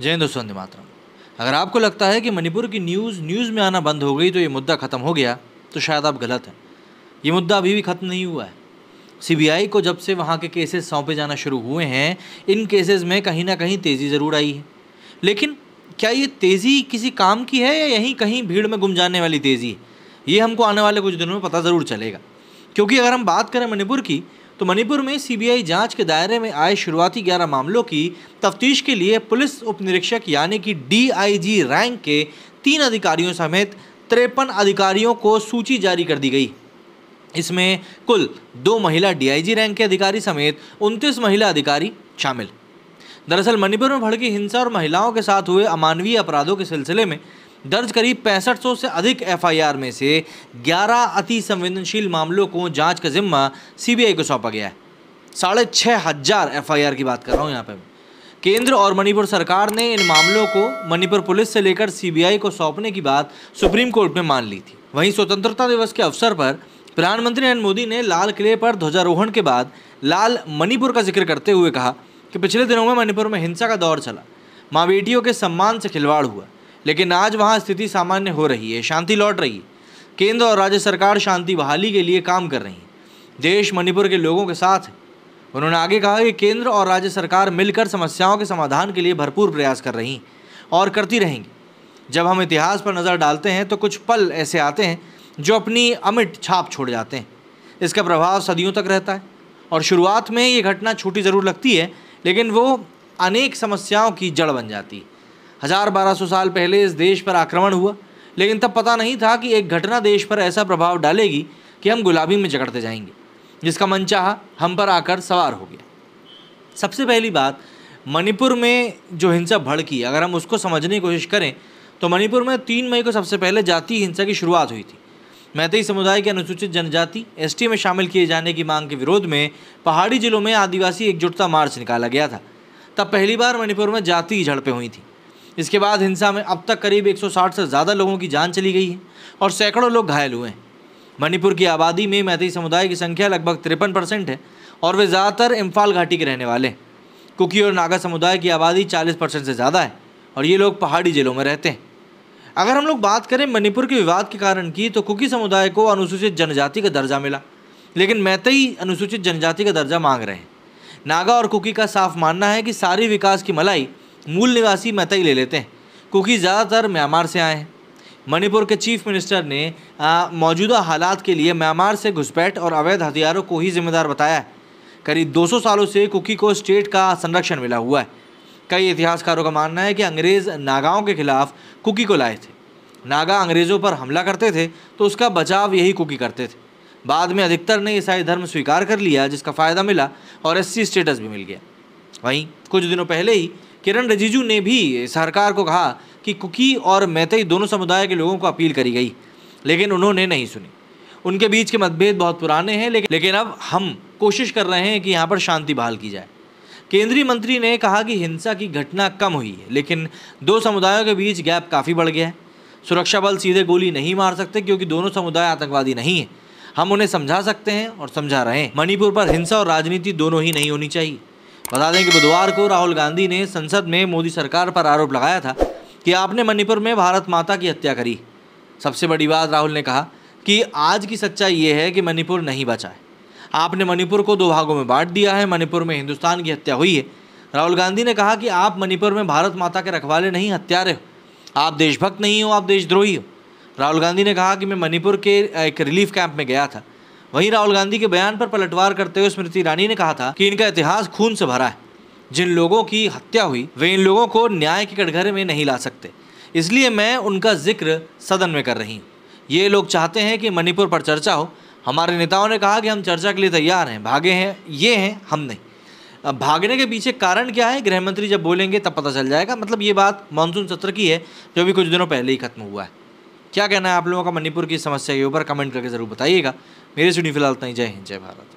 जय दोस्तों मातरम अगर आपको लगता है कि मणिपुर की न्यूज़ न्यूज़ में आना बंद हो गई तो ये मुद्दा ख़त्म हो गया तो शायद आप गलत हैं ये मुद्दा अभी भी ख़त्म नहीं हुआ है सीबीआई को जब से वहाँ के केसेस सौंपे जाना शुरू हुए हैं इन केसेस में कहीं ना कहीं तेज़ी ज़रूर आई है लेकिन क्या ये तेज़ी किसी काम की है या यहीं कहीं भीड़ में गुम जाने वाली तेज़ी है ये हमको आने वाले कुछ दिनों में पता ज़रूर चलेगा क्योंकि अगर हम बात करें मणिपुर की तो मणिपुर में सीबीआई जांच के दायरे में आए शुरुआती 11 मामलों की तफ्तीश के लिए पुलिस उपनिरीक्षक यानी कि डीआईजी रैंक के तीन अधिकारियों समेत तिरपन अधिकारियों को सूची जारी कर दी गई इसमें कुल दो महिला डीआईजी रैंक के अधिकारी समेत उनतीस महिला अधिकारी शामिल दरअसल मणिपुर में भड़की हिंसा और महिलाओं के साथ हुए अमानवीय अपराधों के सिलसिले में दर्ज करीब पैंसठ से अधिक एफआईआर में से 11 अति संवेदनशील मामलों को जांच का जिम्मा सीबीआई को सौंपा गया है साढ़े छः हज़ार एफ की बात कर रहा हूँ यहाँ पर केंद्र और मणिपुर सरकार ने इन मामलों को मणिपुर पुलिस से लेकर सीबीआई को सौंपने की बात सुप्रीम कोर्ट में मान ली थी वहीं स्वतंत्रता दिवस के अवसर पर प्रधानमंत्री नरेंद्र मोदी ने लाल किले पर ध्वजारोहण के बाद लाल मणिपुर का जिक्र करते हुए कहा कि पिछले दिनों में मणिपुर में हिंसा का दौर चला माँ बेटियों के सम्मान से खिलवाड़ हुआ लेकिन आज वहाँ स्थिति सामान्य हो रही है शांति लौट रही है केंद्र और राज्य सरकार शांति बहाली के लिए काम कर रही है देश मणिपुर के लोगों के साथ है उन्होंने आगे कहा कि केंद्र और राज्य सरकार मिलकर समस्याओं के समाधान के लिए भरपूर प्रयास कर रही और करती रहेंगी जब हम इतिहास पर नज़र डालते हैं तो कुछ पल ऐसे आते हैं जो अपनी अमिट छाप छोड़ जाते हैं इसका प्रभाव सदियों तक रहता है और शुरुआत में ये घटना छोटी ज़रूर लगती है लेकिन वो अनेक समस्याओं की जड़ बन जाती है हज़ार बारह सौ साल पहले इस देश पर आक्रमण हुआ लेकिन तब पता नहीं था कि एक घटना देश पर ऐसा प्रभाव डालेगी कि हम गुलाबी में जकड़ते जाएंगे जिसका मन चाह हम पर आकर सवार हो गया सबसे पहली बात मणिपुर में जो हिंसा भड़की अगर हम उसको समझने की कोशिश करें तो मणिपुर में तीन मई को सबसे पहले जाति हिंसा की शुरुआत हुई थी मैथई समुदाय के अनुसूचित जनजाति एस में शामिल किए जाने की मांग के विरोध में पहाड़ी जिलों में आदिवासी एकजुटता मार्च निकाला गया था तब पहली बार मणिपुर में जाति झड़पें हुई थी इसके बाद हिंसा में अब तक करीब 160 से ज़्यादा लोगों की जान चली गई है और सैकड़ों लोग घायल हुए हैं मणिपुर की आबादी में मैथी समुदाय की संख्या लगभग तिरपन परसेंट है और वे ज़्यादातर इम्फाल घाटी के रहने वाले हैं कुकी और नागा समुदाय की आबादी चालीस परसेंट से ज़्यादा है और ये लोग पहाड़ी जिलों में रहते हैं अगर हम लोग बात करें मणिपुर के विवाद के कारण की तो कुकी समुदाय को अनुसूचित जनजाति का दर्जा मिला लेकिन मैतई अनुसूचित जनजाति का दर्जा मांग रहे हैं नागा और कुकी का साफ मानना है कि सारी विकास की मलाई मूल निवासी मैतई ले लेते हैं क्योंकि ज़्यादातर म्यांमार से आए हैं मणिपुर के चीफ मिनिस्टर ने मौजूदा हालात के लिए म्यांमार से घुसपैठ और अवैध हथियारों को ही जिम्मेदार बताया है करीब 200 सालों से कुकी को स्टेट का संरक्षण मिला हुआ है कई इतिहासकारों का मानना है कि अंग्रेज़ नागाओं के खिलाफ कुकी को लाए थे नागा अंग्रेज़ों पर हमला करते थे तो उसका बचाव यही कुकी करते थे बाद में अधिकतर ने ईसाई धर्म स्वीकार कर लिया जिसका फ़ायदा मिला और एस स्टेटस भी मिल गया वहीं कुछ दिनों पहले ही किरण रिजिजू ने भी सरकार को कहा कि कुकी और मैतई दोनों समुदाय के लोगों को अपील करी गई लेकिन उन्होंने नहीं सुनी उनके बीच के मतभेद बहुत पुराने हैं लेकिन लेकिन अब हम कोशिश कर रहे हैं कि यहाँ पर शांति बहाल की जाए केंद्रीय मंत्री ने कहा कि हिंसा की घटना कम हुई है लेकिन दो समुदायों के बीच गैप काफ़ी बढ़ गया है सुरक्षा बल सीधे गोली नहीं मार सकते क्योंकि दोनों समुदाय आतंकवादी नहीं हैं हम उन्हें समझा सकते हैं और समझा रहे हैं मणिपुर पर हिंसा और राजनीति दोनों ही नहीं होनी चाहिए बता दें कि बुधवार को राहुल गांधी ने संसद में मोदी सरकार पर आरोप लगाया था कि आपने मणिपुर में भारत माता की हत्या करी सबसे बड़ी बात राहुल ने कहा कि आज की सच्चाई ये है कि मणिपुर नहीं बचा है आपने मणिपुर को दो भागों में बांट दिया है मणिपुर में हिंदुस्तान की हत्या हुई है राहुल गांधी ने कहा कि आप मणिपुर में भारत माता के रखवाले नहीं हत्यारे हो आप देशभक्त नहीं हो आप देशद्रोही हो राहुल गांधी ने कहा कि मैं मणिपुर के एक रिलीफ कैंप में गया था वहीं राहुल गांधी के बयान पर पलटवार करते हुए स्मृति ईरानी ने कहा था कि इनका इतिहास खून से भरा है जिन लोगों की हत्या हुई वे इन लोगों को न्याय के कटघरे में नहीं ला सकते इसलिए मैं उनका जिक्र सदन में कर रही हूँ ये लोग चाहते हैं कि मणिपुर पर चर्चा हो हमारे नेताओं ने कहा कि हम चर्चा के लिए तैयार हैं भागे हैं ये हैं हम नहीं अब भागने के पीछे कारण क्या है गृहमंत्री जब बोलेंगे तब पता चल जाएगा मतलब ये बात मानसून सत्र की है जो भी कुछ दिनों पहले ही खत्म हुआ है क्या कहना है आप लोगों का मणिपुर की समस्या के ऊपर कमेंट करके ज़रूर बताइएगा मेरे जुड़ी फिलहाल ताईं जय हिंद जय भारत